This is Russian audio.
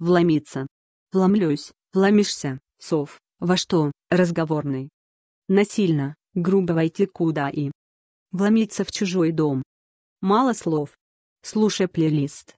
вломиться. Вломлюсь, вломишься, сов, во что, разговорный. Насильно, грубо войти куда и вломиться в чужой дом. Мало слов. Слушай плейлист.